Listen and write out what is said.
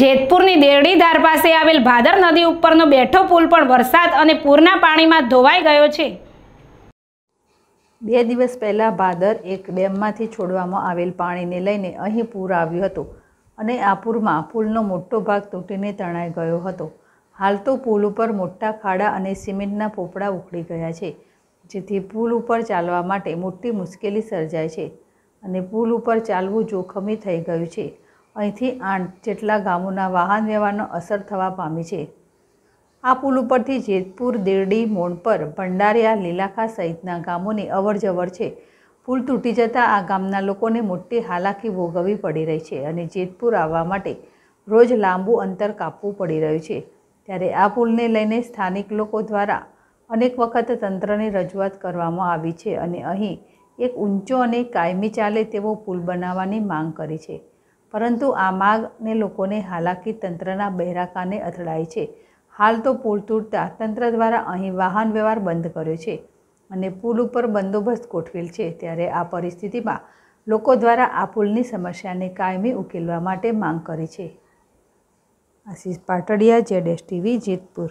જેતપુરની દેરડીધાર પાસે આવેલ ભાદર નદી ઉપરનો બેઠો પુલ પણ વરસાદ અને પૂરના પાણીમાં ધોવાઈ ગયો છે બે દિવસ પહેલાં ભાદર એક ડેમમાંથી છોડવામાં આવેલ પાણીને લઈને અહીં પૂર આવ્યું હતું અને આ પૂરમાં પુલનો મોટો ભાગ તૂટીને તણાઈ ગયો હતો હાલ તો પુલ ઉપર મોટા ખાડા અને સિમેન્ટના પોપડા ઉખડી ગયા છે જેથી પુલ ઉપર ચાલવા માટે મોટી મુશ્કેલી સર્જાય છે અને પુલ ઉપર ચાલવું જોખમી થઈ ગયું છે અહીંથી આઠ જેટલા ગામોના વાહન વ્યવહારનો અસર થવા પામી છે આ પુલ ઉપરથી જેતપુર દેરડી મોડ પર ભંડારિયા લીલાખા સહિતના ગામોની અવરજવર છે પુલ તૂટી જતાં આ ગામના લોકોને મોટી હાલાકી ભોગવવી પડી રહી છે અને જેતપુર આવવા માટે રોજ લાંબુ અંતર કાપવું પડી રહ્યું છે ત્યારે આ પુલને લઈને સ્થાનિક લોકો દ્વારા અનેક વખત તંત્રને રજૂઆત કરવામાં આવી છે અને અહીં એક ઊંચો અને કાયમી ચાલે તેવો પુલ બનાવવાની માંગ કરી છે પરંતુ આ માગને લોકોને હાલાકી તંત્રના બહેરાકાને અથડાય છે હાલ તો પુલ તૂટતા તંત્ર દ્વારા અહીં વાહન વ્યવહાર બંધ કર્યો છે અને પુલ ઉપર બંદોબસ્ત ગોઠવેલ છે ત્યારે આ પરિસ્થિતિમાં લોકો દ્વારા આ પુલની સમસ્યાને કાયમી ઉકેલવા માટે માંગ કરી છે Ashish Patadiya Z S TV Jetpur